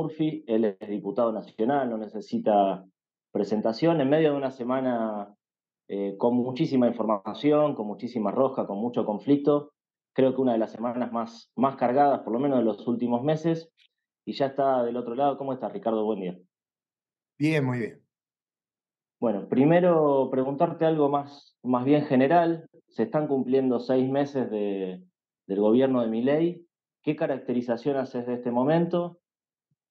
Murphy, él es diputado nacional, no necesita presentación, en medio de una semana eh, con muchísima información, con muchísima rosca, con mucho conflicto, creo que una de las semanas más, más cargadas, por lo menos de los últimos meses, y ya está del otro lado. ¿Cómo estás, Ricardo? Buen día. Bien, muy bien. Bueno, primero preguntarte algo más, más bien general. Se están cumpliendo seis meses del gobierno de Miley. ¿Qué caracterización haces de este momento?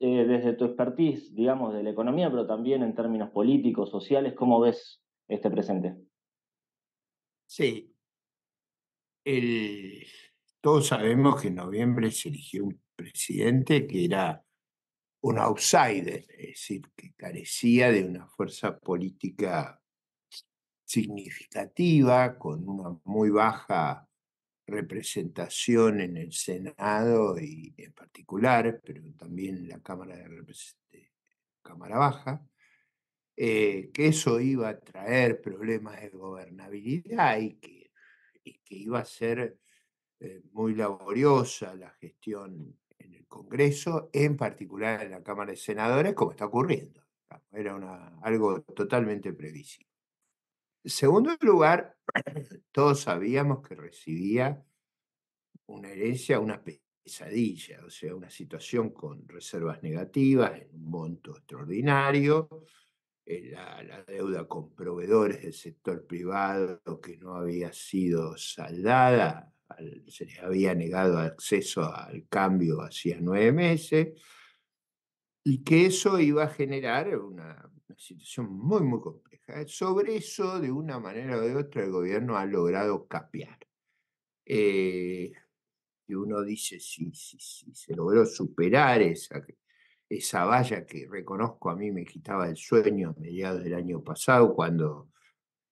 Eh, desde tu expertise, digamos, de la economía, pero también en términos políticos, sociales, ¿cómo ves este presente? Sí. todos sabemos que en noviembre se eligió un presidente que era un outsider, es decir, que carecía de una fuerza política significativa, con una muy baja representación en el Senado y en particular, pero también en la Cámara de, Cámara Baja, eh, que eso iba a traer problemas de gobernabilidad y que, iba a ser eh, muy laboriosa la gestión en el Congreso, en particular en la Cámara de Senadores, como está ocurriendo. Era algo totalmente previsible segundo lugar, todos sabíamos que recibía una herencia, una pesadilla, o sea, una situación con reservas negativas en un monto extraordinario, eh, la, deuda con proveedores del sector privado que no había sido saldada, se le había negado acceso al cambio hacía nueve meses, y que eso iba a generar una, una situación muy, muy complicada eh, sobre eso, de una manera o de otra, el gobierno ha logrado capear. Eh, y uno dice, sí, sí, sí, se logró superar esa, esa valla que reconozco a mí me quitaba el sueño a mediados del año pasado cuando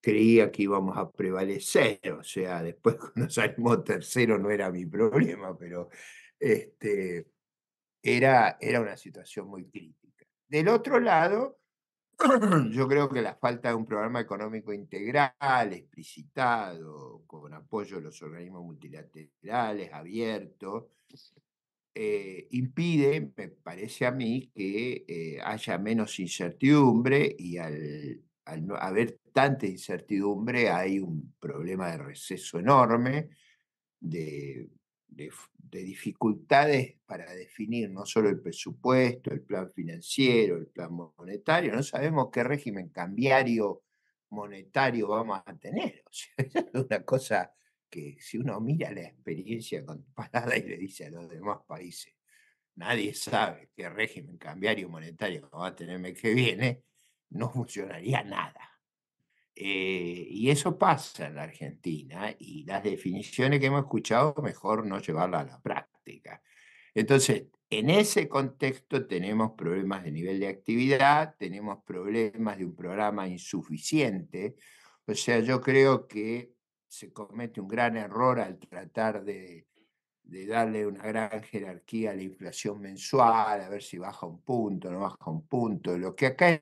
creía que íbamos a prevalecer, o sea, después cuando salimos tercero no era mi problema, pero este, era, era una situación muy crítica. Del otro lado, yo creo que la falta de un programa económico integral, explicitado, con apoyo de los organismos multilaterales, abierto, eh, impide, me parece a mí, que eh, haya menos incertidumbre y al, no haber tanta incertidumbre hay un problema de receso enorme de de, dificultades para definir no solo el presupuesto, el plan financiero, el plan monetario, no sabemos qué régimen cambiario monetario vamos a tener. es una cosa que si uno mira la experiencia comparada y le dice a los demás países, nadie sabe qué régimen cambiario monetario va a tener el que viene, no funcionaría nada. Eh, y eso pasa en la Argentina y las definiciones que hemos escuchado mejor no llevarlas a la práctica. Entonces, en ese contexto tenemos problemas de nivel de actividad, tenemos problemas de un programa insuficiente. O sea, yo creo que se comete un gran error al tratar de, darle una gran jerarquía a la inflación mensual, a ver si baja un punto, no baja un punto. Lo que acá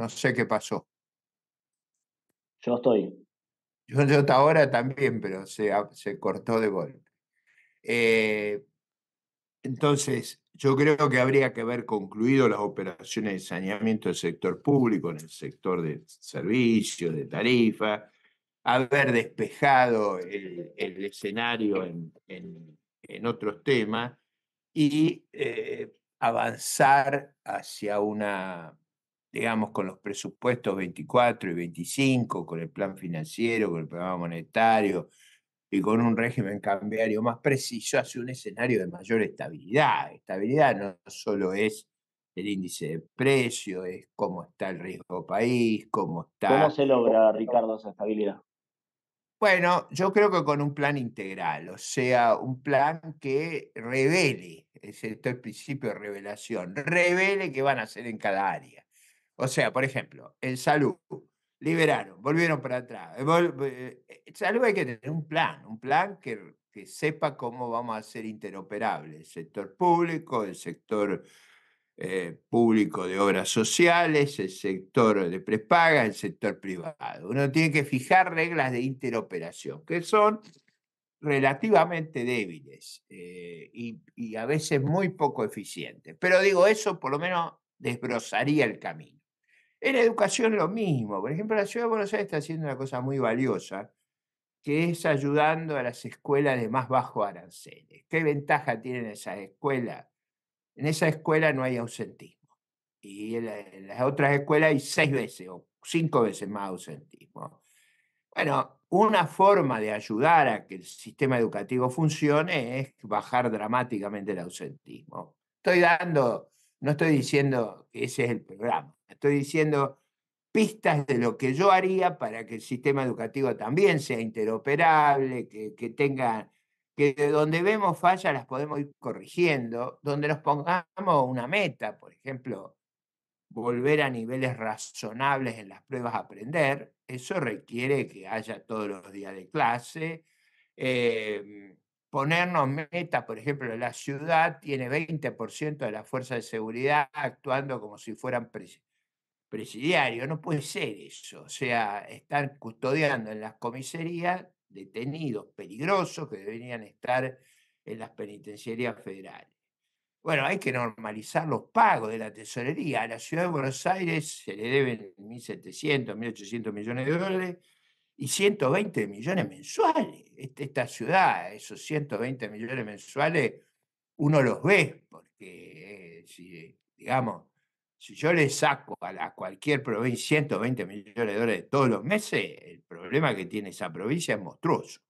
No sé qué pasó. Yo estoy. Yo, hasta ahora también, pero se, cortó de golpe. Eh, entonces, yo creo que habría que haber concluido las operaciones de saneamiento del sector público, en el sector de servicios, de tarifa haber despejado el, escenario en, otros temas y eh, avanzar hacia una digamos, con los presupuestos 24 y 25, con el plan financiero, con el programa monetario y con un régimen cambiario más preciso, hace un escenario de mayor estabilidad. Estabilidad no solo es el índice de precio, es cómo está el riesgo país, cómo está... ¿Cómo se logra, Ricardo, esa estabilidad? Bueno, yo creo que con un plan integral, o sea, un plan que revele, es el principio de revelación, revele qué van a hacer en cada área. O sea, por ejemplo, en salud, liberaron, volvieron para atrás. En eh, eh, eh, salud hay que tener un plan, un plan que, sepa cómo vamos a ser interoperables. el sector público, el sector público de obras sociales, el sector de prepaga, el sector privado. Uno tiene que fijar reglas de interoperación, que son relativamente débiles y, y, a veces muy poco eficientes. Pero digo, eso por lo menos desbrozaría el camino. En educación lo mismo. Por ejemplo, la ciudad de Buenos Aires está haciendo una cosa muy valiosa, que es ayudando a las escuelas de más bajo aranceles. ¿Qué ventaja tienen esas escuelas? En esa escuela no hay ausentismo. Y en, en las otras escuelas hay seis veces o cinco veces más ausentismo. Bueno, una forma de ayudar a que el sistema educativo funcione es bajar dramáticamente el ausentismo. Estoy dando, no estoy diciendo que ese es el programa Estoy diciendo pistas de lo que yo haría para que el sistema educativo también sea interoperable, que, que que de donde vemos fallas las podemos ir corrigiendo, donde nos pongamos una meta, por ejemplo, volver a niveles razonables en las pruebas a aprender, eso requiere que haya todos los días de clase. Eh, ponernos metas, por ejemplo, la ciudad tiene 20% de la fuerza de seguridad actuando como si fueran presidiario, no puede ser eso. O sea, están custodiando en las comisarías detenidos peligrosos que deberían estar en las penitenciarías federales. Bueno, hay que normalizar los pagos de la tesorería. A la ciudad de Buenos Aires se le deben 1.700, 1.800 millones de dólares y 120 millones mensuales. Este, esta ciudad, esos 120 millones mensuales, uno los ve, porque eh, si, digamos, si yo le saco a, cualquier provincia 120 millones de dólares todos los meses, el problema que tiene esa provincia es monstruoso.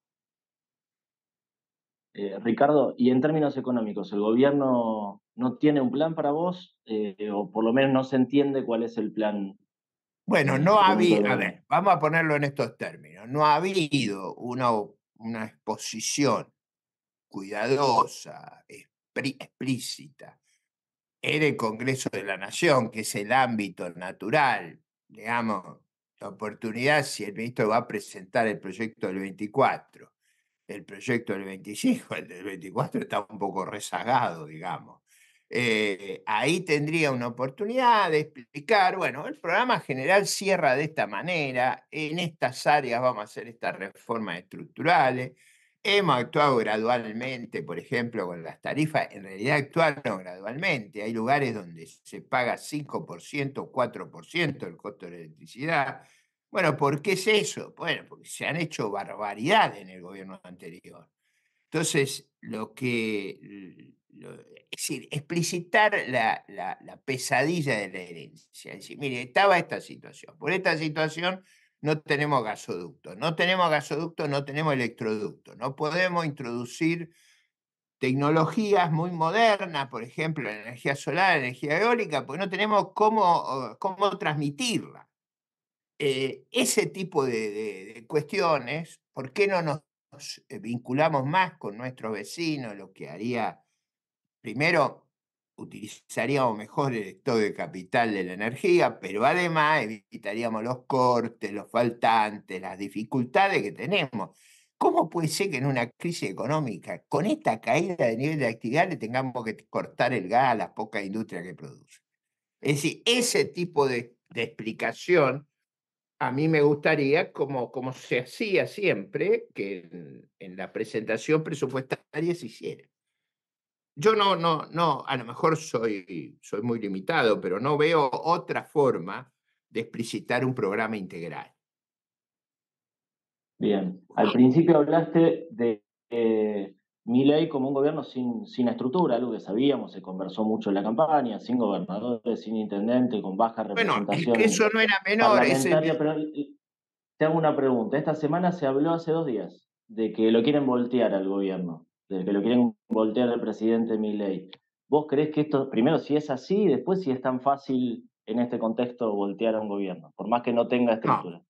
Eh, Ricardo, y en términos económicos, ¿el gobierno no tiene un plan para vos? Eh, o por lo menos no se entiende cuál es el plan. Bueno, no habido. a ver, vamos a ponerlo en estos términos, no ha habido una, una exposición cuidadosa, explícita, en el Congreso de la Nación, que es el ámbito natural, digamos, la oportunidad si el ministro va a presentar el proyecto del 24. El proyecto del 25, el del 24 está un poco rezagado, digamos. Eh, ahí tendría una oportunidad de explicar, bueno, el programa general cierra de esta manera, en estas áreas vamos a hacer estas reformas estructurales, Hemos actuado gradualmente, por ejemplo, con las tarifas, en realidad actuaron gradualmente. Hay lugares donde se paga 5%, 4% el costo de la electricidad. Bueno, ¿por qué es eso? Bueno, porque se han hecho barbaridades en el gobierno anterior. Entonces, lo que. es decir, explicitar la, la pesadilla de la herencia. Es decir, mire, estaba esta situación. Por esta situación no tenemos gasoducto. No tenemos gasoducto, no tenemos electroducto. No podemos introducir tecnologías muy modernas, por ejemplo, energía solar, energía eólica, pues no tenemos cómo, cómo transmitirla. Eh, ese tipo de, cuestiones, ¿por qué no nos eh, vinculamos más con nuestros vecinos? Lo que haría, primero, utilizaríamos mejor el estado de capital de la energía, pero además evitaríamos los cortes, los faltantes, las dificultades que tenemos. ¿Cómo puede ser que en una crisis económica, con esta caída de nivel de actividad, le tengamos que cortar el gas a las pocas industrias que produce? Es decir, ese tipo de, explicación a mí me gustaría, como, se hacía siempre, que en la presentación presupuestaria se hiciera yo no, no, no, a lo mejor soy, soy muy limitado, pero no veo otra forma de explicitar un programa integral. Bien, al principio hablaste de eh, mi ley como un gobierno sin, sin estructura, algo que sabíamos, se conversó mucho en la campaña, sin gobernadores, sin intendente, con baja representación. Bueno, eso no era menor. te hago una pregunta. Esta semana se habló hace dos días de que lo quieren voltear al gobierno, de que lo quieren voltear al presidente Milley. ¿Vos crees que esto, primero, si es así, y después si es tan fácil en este contexto voltear a un gobierno, por más que no tenga estructura?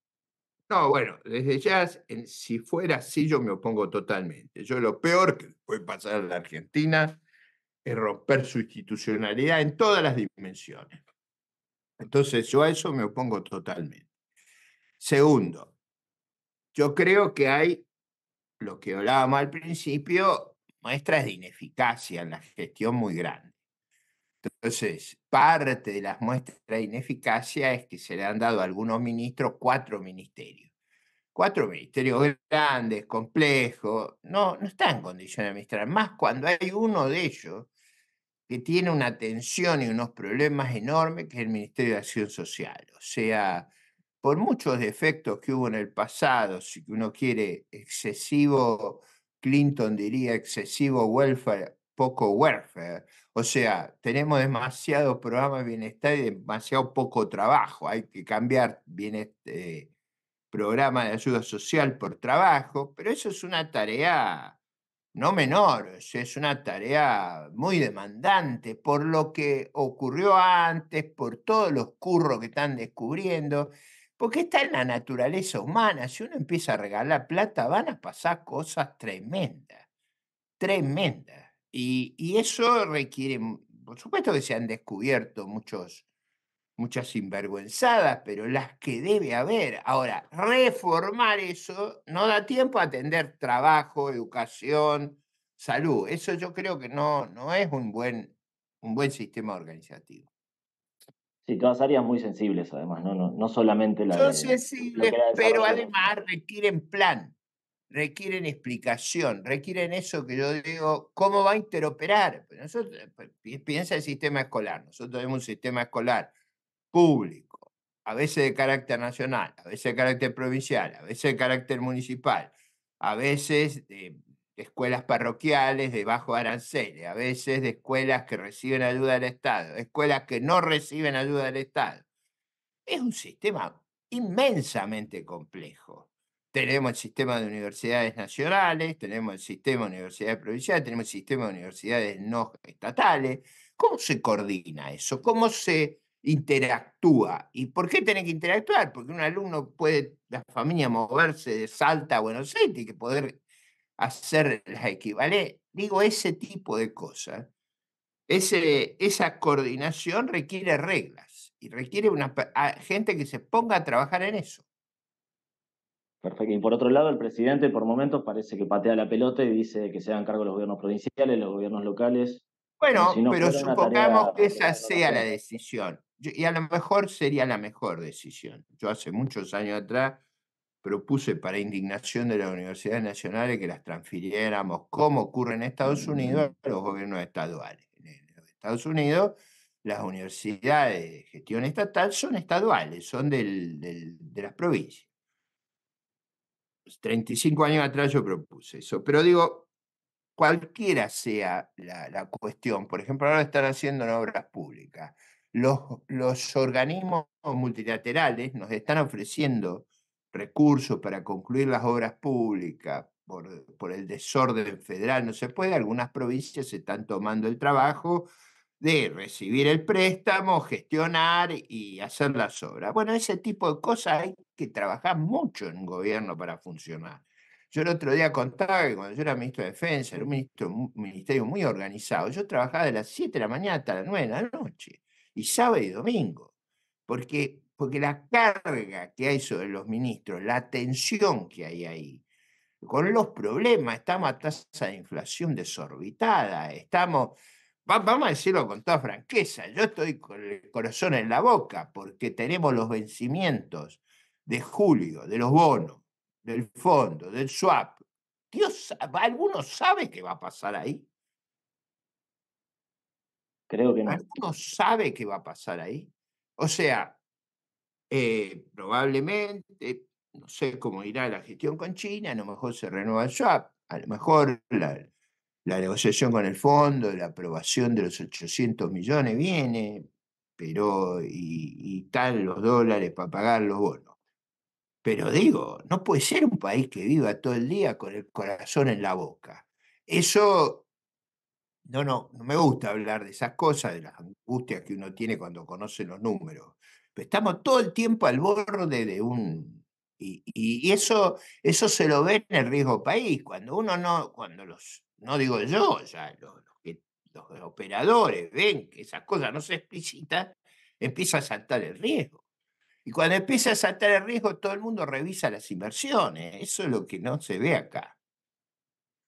No, no bueno, desde ya, si fuera así, yo me opongo totalmente. Yo lo peor que puede pasar a la Argentina es romper su institucionalidad en todas las dimensiones. Entonces, yo a eso me opongo totalmente. Segundo, yo creo que hay lo que hablábamos al principio, muestras de ineficacia en la gestión muy grande. Entonces, parte de las muestras de ineficacia es que se le han dado a algunos ministros cuatro ministerios. Cuatro ministerios grandes, complejos, no, no están en condiciones de administrar, más cuando hay uno de ellos que tiene una tensión y unos problemas enormes, que es el Ministerio de Acción Social. O sea, por muchos defectos que hubo en el pasado, si uno quiere, excesivo Clinton diría excesivo welfare, poco welfare. O sea, tenemos demasiado programa de bienestar y demasiado poco trabajo. Hay que cambiar bien este eh, programa de ayuda social por trabajo, pero eso es una tarea no menor, es una tarea muy demandante por lo que ocurrió antes, por todos los curros que están descubriendo. Porque está en la naturaleza humana. Si uno empieza a regalar plata, van a pasar cosas tremendas, tremendas. Y, eso requiere, mm, por supuesto que se han descubierto muchos, muchas sinvergüenzadas, pero las que debe haber. Ahora, reformar eso no da tiempo a atender trabajo, educación, salud. Eso yo creo que no, no es un buen, un buen sistema organizativo. Sí, todas áreas muy sensibles, además, no, no, no solamente la. Son sensibles, pero además requieren plan, requieren explicación, requieren eso que yo digo, ¿cómo va a interoperar? Pues nosotros, eh, piensa el sistema escolar, nosotros tenemos un sistema escolar público, a veces de carácter nacional, a veces de carácter provincial, a veces de carácter municipal, a veces de, escuelas parroquiales de bajo arancel, a veces de escuelas que reciben ayuda del Estado, escuelas que no reciben ayuda del Estado. Es un sistema inmensamente complejo. Tenemos el sistema de universidades nacionales, tenemos el sistema de universidades provinciales, tenemos el sistema de universidades no estatales. ¿Cómo se coordina eso? ¿Cómo se interactúa? ¿Y por qué tiene que interactuar? Porque un alumno puede, la familia, moverse de Salta a Buenos Aires y que poder hacer las equivale. Digo, ese tipo de cosas, ese, esa coordinación requiere reglas y requiere una ah, gente que se ponga a trabajar en eso. Perfecto. Y por otro lado, el presidente por momentos parece que patea la pelota y dice que se dan cargo los gobiernos provinciales, los gobiernos locales. Bueno, pero supongamos que esa sea la decisión. y a lo mejor sería la mejor decisión. Yo hace muchos años atrás propuse para indignación de las universidades nacionales que las transfiriéramos, como ocurre en Estados Unidos, a los gobiernos estaduales. En Estados Unidos, las universidades de gestión estatal son estaduales, son de las provincias. 35 pues años atrás yo propuse eso, pero digo, cualquiera sea la, cuestión, por ejemplo, ahora están haciendo obras públicas, los, los organismos multilaterales nos están ofreciendo recursos para concluir las obras públicas por, el desorden federal, no se puede, algunas provincias se están tomando el trabajo de recibir el préstamo, gestionar y hacer las obras. Bueno, ese tipo de cosas hay que trabajar mucho en un gobierno para funcionar. Yo el otro día contaba que cuando yo era ministro de Defensa, era un, un ministerio muy organizado, yo trabajaba de las 7 de la mañana hasta las 9 de la noche, y sábado y domingo, porque porque la carga que hay sobre los ministros, la tensión que hay ahí, con los problemas, estamos a tasa de inflación desorbitada, estamos, vamos a decirlo con toda franqueza, yo estoy con el corazón en la boca porque tenemos los vencimientos de julio, de los bonos, del fondo, del swap. Dios, ¿alguno sabe qué va a pasar ahí? Creo que no. ¿Alguno sabe qué va a pasar ahí? O sea, eh, probablemente, no sé cómo irá la gestión con China, a lo mejor se renueva el swap, a lo mejor la, negociación con el fondo, la aprobación de los 800 millones viene, pero y, y tal los dólares para pagar los bonos. Pero digo, no puede ser un país que viva todo el día con el corazón en la boca. Eso, no, no, no me gusta hablar de esas cosas, de las angustias que uno tiene cuando conoce los números. Estamos todo el tiempo al borde de un... Y, y eso, eso se lo ve en el riesgo país. Cuando uno no, cuando los, no digo yo, ya los, los, los operadores ven que esas cosas no se explicitan, empieza a saltar el riesgo. Y cuando empieza a saltar el riesgo, todo el mundo revisa las inversiones. Eso es lo que no se ve acá.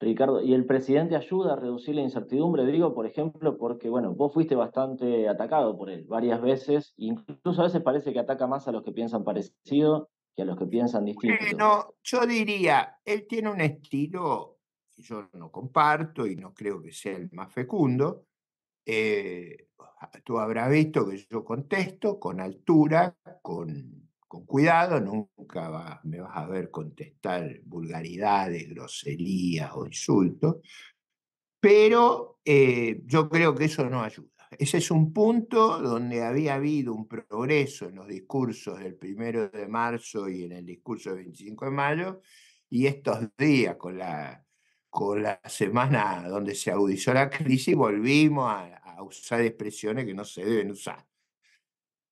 Ricardo, ¿y el presidente ayuda a reducir la incertidumbre? Digo, por ejemplo, porque, bueno, vos fuiste bastante atacado por él varias veces, incluso a veces parece que ataca más a los que piensan parecido que a los que piensan distinto. Bueno, yo diría, él tiene un estilo que yo no comparto y no creo que sea el más fecundo. Eh, tú habrás visto que yo contesto con altura, con con cuidado, nunca me vas a ver contestar vulgaridades, groserías o insultos, pero eh, yo creo que eso no ayuda. Ese es un punto donde había habido un progreso en los discursos del primero de marzo y en el discurso del 25 de mayo, y estos días con la, con la semana donde se agudizó la crisis volvimos a usar expresiones que no se deben usar.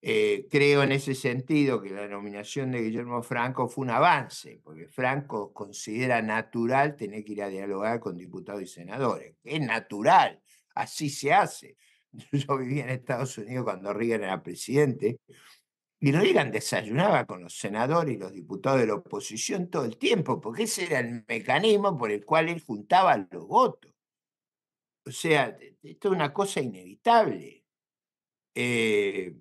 Eh, creo en ese sentido que la nominación de Guillermo Franco fue un avance, porque Franco considera natural tener que ir a dialogar con diputados y senadores. Es natural, así se hace. Yo vivía en Estados Unidos cuando Reagan era presidente, y Reagan desayunaba con los senadores y los diputados de la oposición todo el tiempo, porque ese era el mecanismo por el cual él juntaba los votos. O sea, esto es una cosa inevitable. Eh,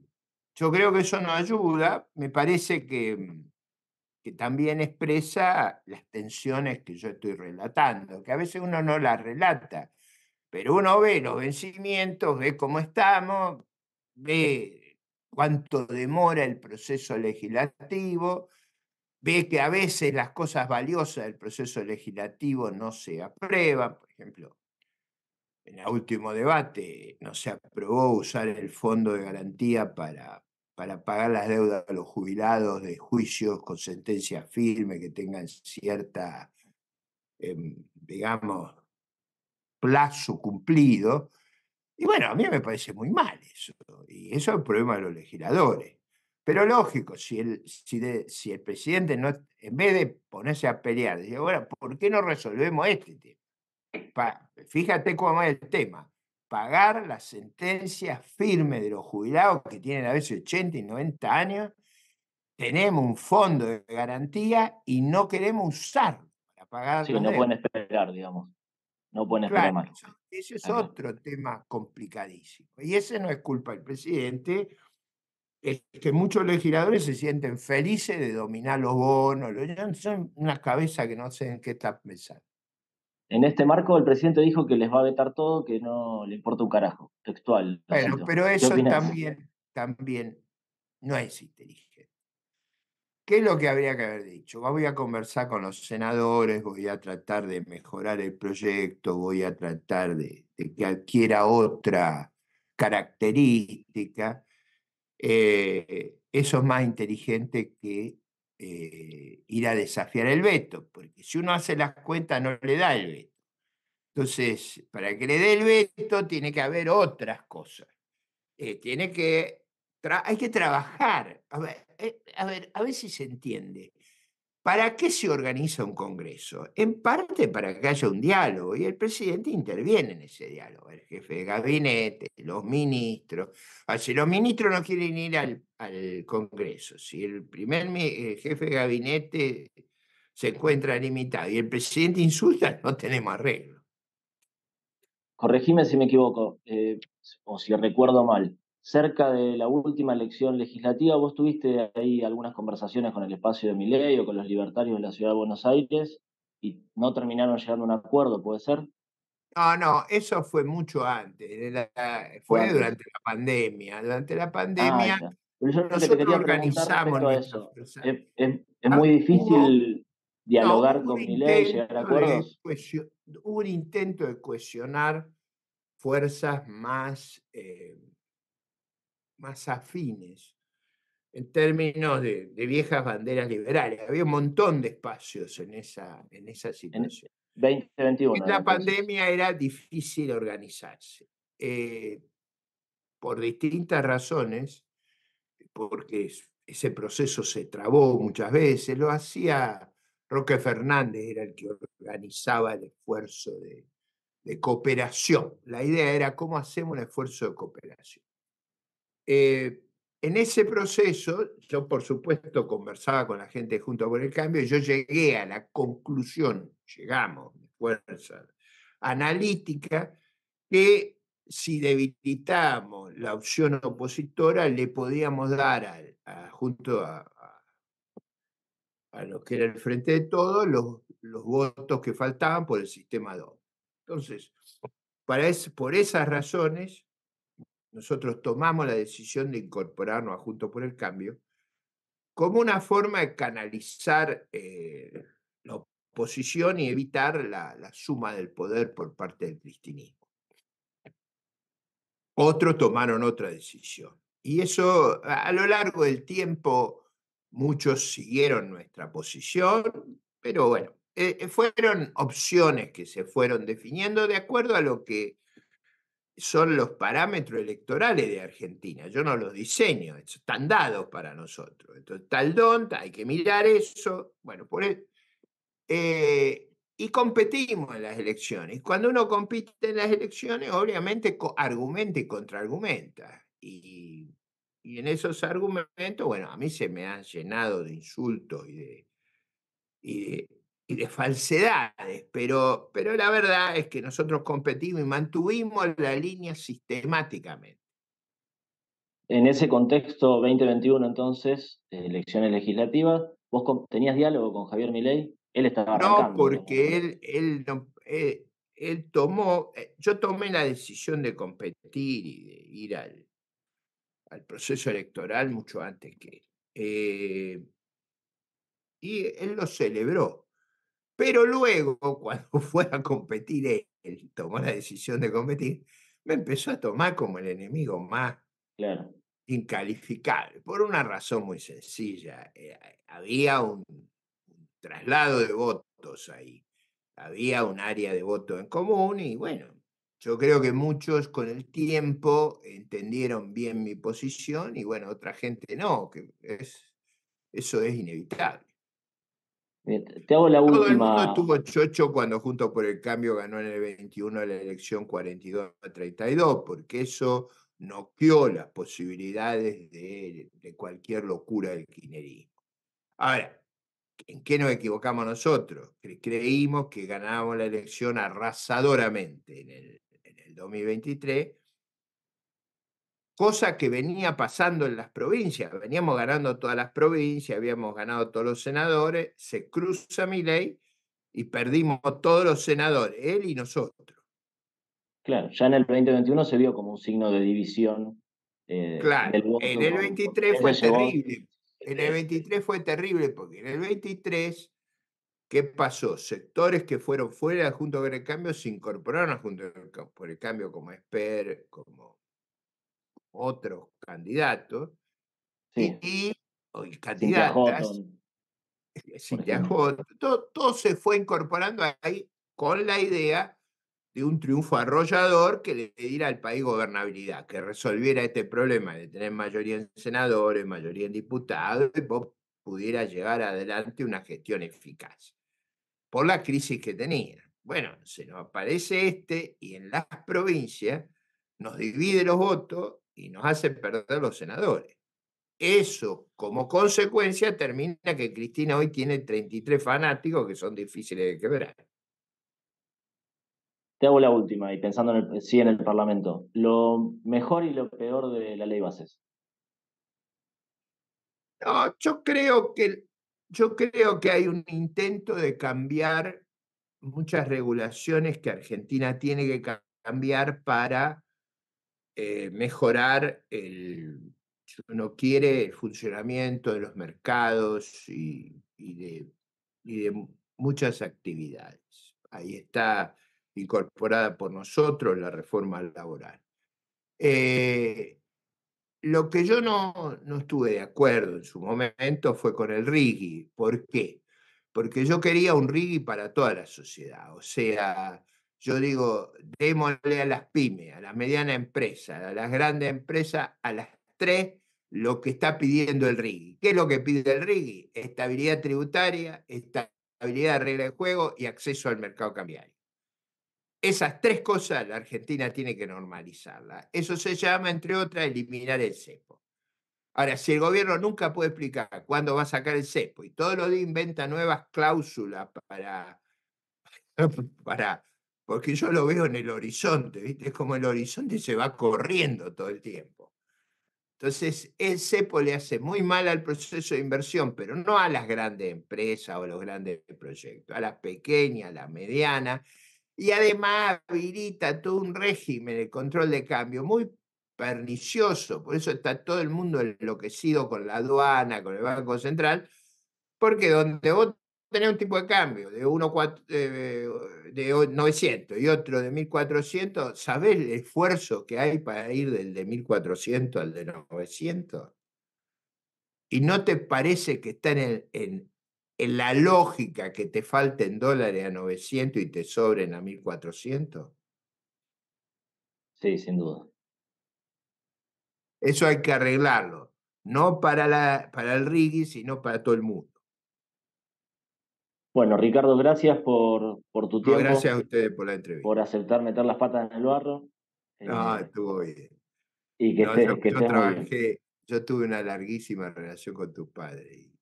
yo creo que eso no ayuda. Me parece que, mm, que también expresa las tensiones que yo estoy relatando, que a veces uno no las relata, pero uno ve los vencimientos, ve cómo estamos, ve cuánto demora el proceso legislativo, ve que a veces las cosas valiosas del proceso legislativo no se aprueban, por ejemplo, en el último debate no se aprobó usar el fondo de garantía para para pagar las deudas a los jubilados de juicios con sentencia firme que tengan cierta, em, digamos, plazo cumplido. Y bueno, a mí me parece muy mal eso. Y eso es el problema de los legisladores. Pero lógico, si el, si, el presidente no, en vez de ponerse a pelear, dice, bueno, ¿por qué no resolvemos este tema? fíjate cómo es el tema pagar la sentencia firme de los jubilados que tienen a veces 80 y 90 años. Tenemos un fondo de garantía y no queremos usarlo para pagar. Sí, no pueden esperar, digamos. No pueden esperar más. Ese es otro tema complicadísimo. Y ese no es culpa del presidente, es que muchos legisladores se sienten felices de dominar los bonos. Son unas cabezas que no sé en qué están pensando. En este marco, el presidente dijo que les va a vetar todo, que no le importa un carajo, textual. pero eso también, no es inteligente. ¿Qué es lo que habría que haber dicho? Voy a conversar con los senadores, voy a tratar de mejorar el proyecto, voy a tratar de, que adquiera otra característica. Eh, eso es más inteligente que eh, ir a desafiar el veto, porque si uno hace las cuentas no le da el veto. Entonces, para que le dé el veto tiene que haber otras cosas. Eh, tiene que hay que trabajar. ver, eh, a ver, a ver si se entiende. ¿Para qué se organiza un Congreso? En parte para que haya un diálogo y el presidente interviene en ese diálogo, el jefe de gabinete, los ministros. Ah, si los ministros no quieren ir al, Congreso, si el primer eh, jefe de gabinete se encuentra limitado y el presidente insulta, no tenemos arreglo. Corregime si me equivoco eh, o si recuerdo mal cerca de la última elección legislativa, vos tuviste ahí algunas conversaciones con el espacio de Miley o con los libertarios de la ciudad de Buenos Aires y no terminaron llegando a un acuerdo, ¿puede ser? No, no, eso fue mucho antes, fue durante la pandemia. Durante la ah, pandemia ah, nosotros organizamos eso. es, muy difícil dialogar con Milei, llegar a acuerdos. Hubo un intento de cuestionar fuerzas más eh, más afines en términos de, viejas banderas liberales. Había un montón de espacios en esa, en esa situación. En la pandemia era difícil organizarse. Eh, por distintas razones, porque ese proceso se trabó muchas veces, lo hacía Roque Fernández, era el que organizaba el esfuerzo de, de cooperación. La idea era cómo hacemos el esfuerzo de cooperación. Eh, en ese proceso, yo por supuesto conversaba con la gente junto por el cambio, yo llegué a la conclusión, llegamos, fuerza analítica, que si debilitamos la opción opositora, le podíamos dar junto a, a, que era el frente de todos los, los votos que faltaban por el sistema 2. Entonces, para por esas razones, nosotros tomamos la decisión de incorporarnos a Juntos por el Cambio como una forma de canalizar eh, la oposición y evitar la, suma del poder por parte del cristianismo. Otros tomaron otra decisión. Y eso a lo largo del tiempo muchos siguieron nuestra posición, pero bueno, eh, eh, fueron opciones que se fueron definiendo de acuerdo a lo que son los parámetros electorales de Argentina. Yo no los diseño, están dados para nosotros. Entonces, tal don, hay que mirar eso. Bueno, por eh, y competimos en las elecciones. Cuando uno compite en las elecciones, obviamente argumenta y contraargumenta. Y, y en esos argumentos, bueno, a mí se me han llenado de insultos y de y de falsedades, pero, pero la verdad es que nosotros competimos y mantuvimos la línea sistemáticamente. En ese contexto 2021 entonces, elecciones legislativas, ¿vos tenías diálogo con Javier Milei? Él estaba arrancando. No, porque él, él, él, tomó, eh, yo tomé la decisión de competir y de ir al, proceso electoral mucho antes que él. Eh, y él lo celebró. Pero luego, cuando fue a competir, él tomó la decisión de competir, me empezó a tomar como el enemigo más claro. incalificable, por una razón muy sencilla. Eh, había un, traslado de votos ahí, había un área de voto en común y bueno, yo creo que muchos con el tiempo entendieron bien mi posición y bueno, otra gente no, que eso es inevitable. Eh, Todo el mundo estuvo chocho cuando junto por el Cambio ganó en el 21 la elección 42 a 32, porque eso noqueó las posibilidades de, cualquier locura del kirchnerismo. Ahora, ¿en qué nos equivocamos nosotros? Creímos que ganábamos la elección arrasadoramente en el 2023 cosa que venía pasando en las provincias. Veníamos ganando todas las provincias, habíamos ganado todos los senadores, se cruza mi ley y perdimos todos los senadores, él y nosotros. Claro, ya en el 2021 se vio como un signo de división. Eh, claro, en el 23 fue terrible. En el 23 fue terrible porque en el 23, ¿qué pasó? Sectores que fueron fuera junto con el cambio se incorporaron al junto por el cambio como Esper, como otros candidatos y, candidatas. todo, todo se fue incorporando ahí con la idea de un triunfo arrollador que le diera al país gobernabilidad, que resolviera este problema de tener mayoría en senadores, mayoría en diputados, y pudiera llevar adelante una gestión eficaz por la crisis que tenía. Bueno, se nos aparece este y en las provincias nos divide los votos y nos hace perder los senadores. Eso, como consecuencia, termina que Cristina hoy tiene 33 fanáticos que son difíciles de quebrar. Te hago la última, y pensando en el, en el Parlamento. Lo mejor y lo peor de la ley Bases. No, yo creo que yo creo que hay un intento de cambiar muchas regulaciones que Argentina tiene que cambiar para eh, mejorar el, quiere, el funcionamiento de los mercados y, de, muchas actividades. Ahí está incorporada por nosotros la reforma laboral. Eh, lo que yo no, no, estuve de acuerdo en su momento fue con el RIGI. ¿Por qué? Porque yo quería un RIGI para toda la sociedad, o sea, yo digo, démosle a las pymes, a las medianas empresas, a las grandes empresas, a las tres, lo que está pidiendo el RIGI. ¿Qué es lo que pide el RIGI? Estabilidad tributaria, estabilidad de regla de juego y acceso al mercado cambiario. Esas tres cosas la Argentina tiene que normalizarla. Eso se llama, entre otras, eliminar el cepo. Ahora, si el gobierno nunca puede explicar cuándo va a sacar el cepo y todos los días inventa nuevas cláusulas para, para porque yo lo veo en el horizonte, ¿viste? Es como el horizonte se va corriendo todo el tiempo. Entonces, el CEPO le hace muy mal al proceso de inversión, pero no a las grandes empresas o los grandes proyectos, a las pequeñas, a las medianas, y además habilita todo un régimen de control de cambio muy pernicioso, por eso está todo el mundo enloquecido con la aduana, con el Banco Central, porque donde vos tener un tipo de cambio de, uno, eh, de 900 y otro de 1400, ¿sabes el esfuerzo que hay para ir del de 1400 al de 900? ¿Y no te parece que está en, el, en, la lógica que te falten dólares a 900 y te sobren a 1400? Sí, sin duda. Eso hay que arreglarlo, no para, la, para el RIGI, sino para todo el mundo. Bueno, Ricardo, gracias por, por tu tiempo. gracias a ustedes por la entrevista. Por aceptar meter las patas en el barro. Eh, no, estuvo bien. Y que, yo, yo tuve una larguísima relación con tu padre y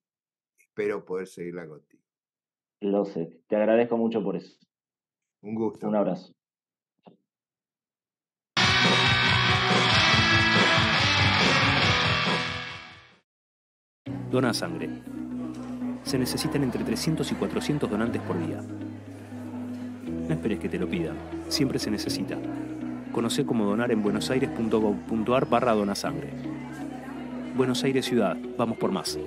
espero poder seguirla contigo. Lo sé, te agradezco mucho por eso. Un gusto. Un abrazo. Dona Sangre se necesitan entre 300 y 400 donantes por día. No esperes que te lo pidan, siempre se necesita. Conoce cómo donar en buenosaires.gov.ar barra donasangre. Buenos Aires Ciudad, vamos por más.